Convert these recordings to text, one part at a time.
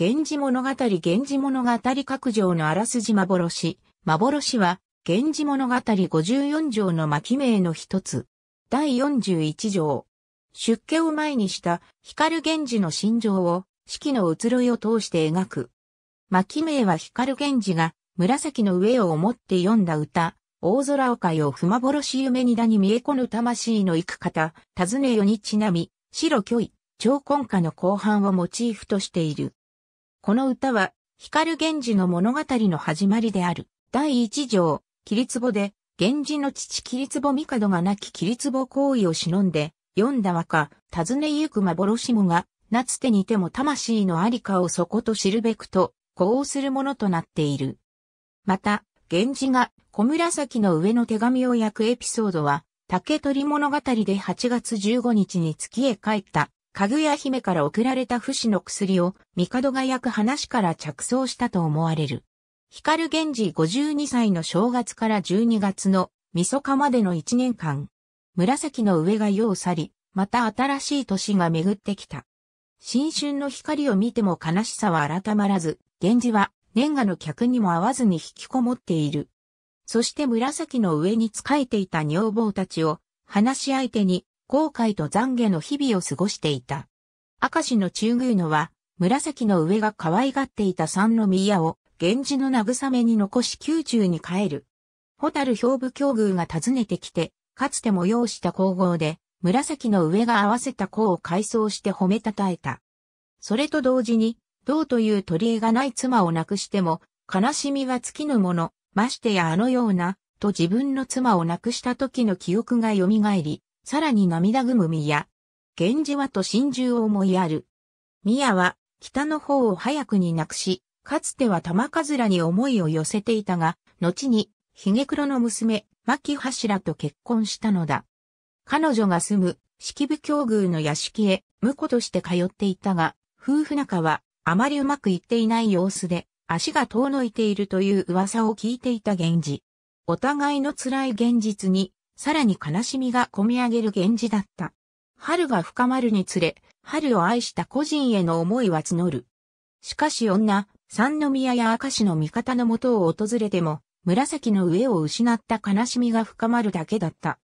源氏物語源氏物語各条のあらすじ幻。幻は、源氏物語54条の巻名の一つ。第41条。出家を前にした光源氏の心情を、四季の移ろいを通して描く。巻名は光源氏が紫の上を思って読んだ歌。大空をかぼろ幻夢にだに見えこぬ魂の行く方、尋ねよにちなみ、白巨位、超根下の後半をモチーフとしている。この歌は、光源氏の物語の始まりである。第一条、桐壺で、源氏の父桐壺帝が亡き桐壺行為を忍んで、読んだ和歌、尋ねゆく幻もが、なつてにても魂のありかをそこと知るべくと、呼応するものとなっている。また、源氏が小紫の上の手紙を焼くエピソードは、竹取物語で8月15日に月へ帰ったかぐや姫から送られた不死の薬を、帝が焼く話から着想したと思われる。光源氏52歳の正月から12月の、晦日までの1年間、紫の上が世を去り、また新しい年が巡ってきた。新春の光を見ても悲しさは改まらず、源氏は年賀の客にも会わずに引きこもっている。そして紫の上に仕えていた女房たちを話し相手に後悔と懺悔の日々を過ごしていた。明石の中宮野は、紫の上が可愛がっていた三の宮を、源氏の慰めに残し宮中に帰る。ホタル兵部境遇が訪ねてきて、かつて催した皇后で、紫の上が合わせた子を改装して褒めたたえた。それと同時に、銅という取り柄がない妻を亡くしても、悲しみは尽きぬもの、ましてやあのような、と自分の妻を亡くした時の記憶が蘇り、さらに涙ぐむ宮。源氏はと心中を思いやる。宮は、北の方を早くに亡くし、かつては玉かずらに思いを寄せていたが、後に、ヒゲ黒の娘、牧柱と結婚したのだ。彼女が住む、式部境遇の屋敷へ、婿として通っていたが、夫婦仲は、あまりうまくいっていない様子で、足が遠のいているという噂を聞いていた源氏。お互いの辛い現実に、さらに悲しみが込み上げる源氏だった。春が深まるにつれ、春を愛した個人への思いは募る。しかし女、三宮や明石の味方のもとを訪れても、紫の上を失った悲しみが深まるだけだった。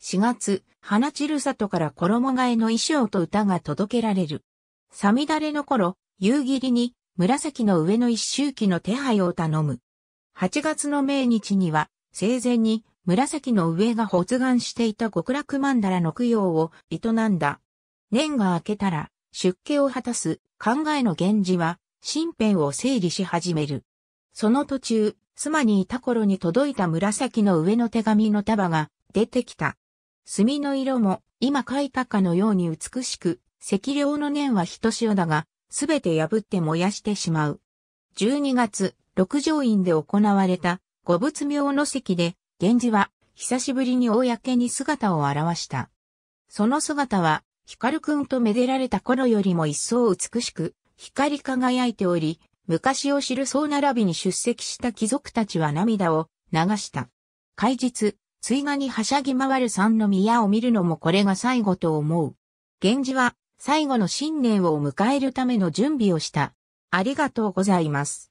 4月、花散る里から衣替えの衣装と歌が届けられる。さみだれの頃、夕霧に紫の上の一周期の手配を頼む。8月の命日には、生前に紫の上が発願していた極楽曼荼羅の供養を営んだ。年が明けたら、出家を果たす考えの源氏は、身辺を整理し始める。その途中、妻にいた頃に届いた紫の上の手紙の束が出てきた。墨の色も今書いたかのように美しく、赤量の念はひとしおだが、すべて破って燃やしてしまう。12月、六条院で行われた、五仏明の席で、源氏は、久しぶりに公に姿を現した。その姿は、光くんとめでられた頃よりも一層美しく、光り輝いており、昔を知る総並びに出席した貴族たちは涙を流した。開日、追画にはしゃぎ回る三の宮を見るのもこれが最後と思う。源氏は最後の新年を迎えるための準備をした。ありがとうございます。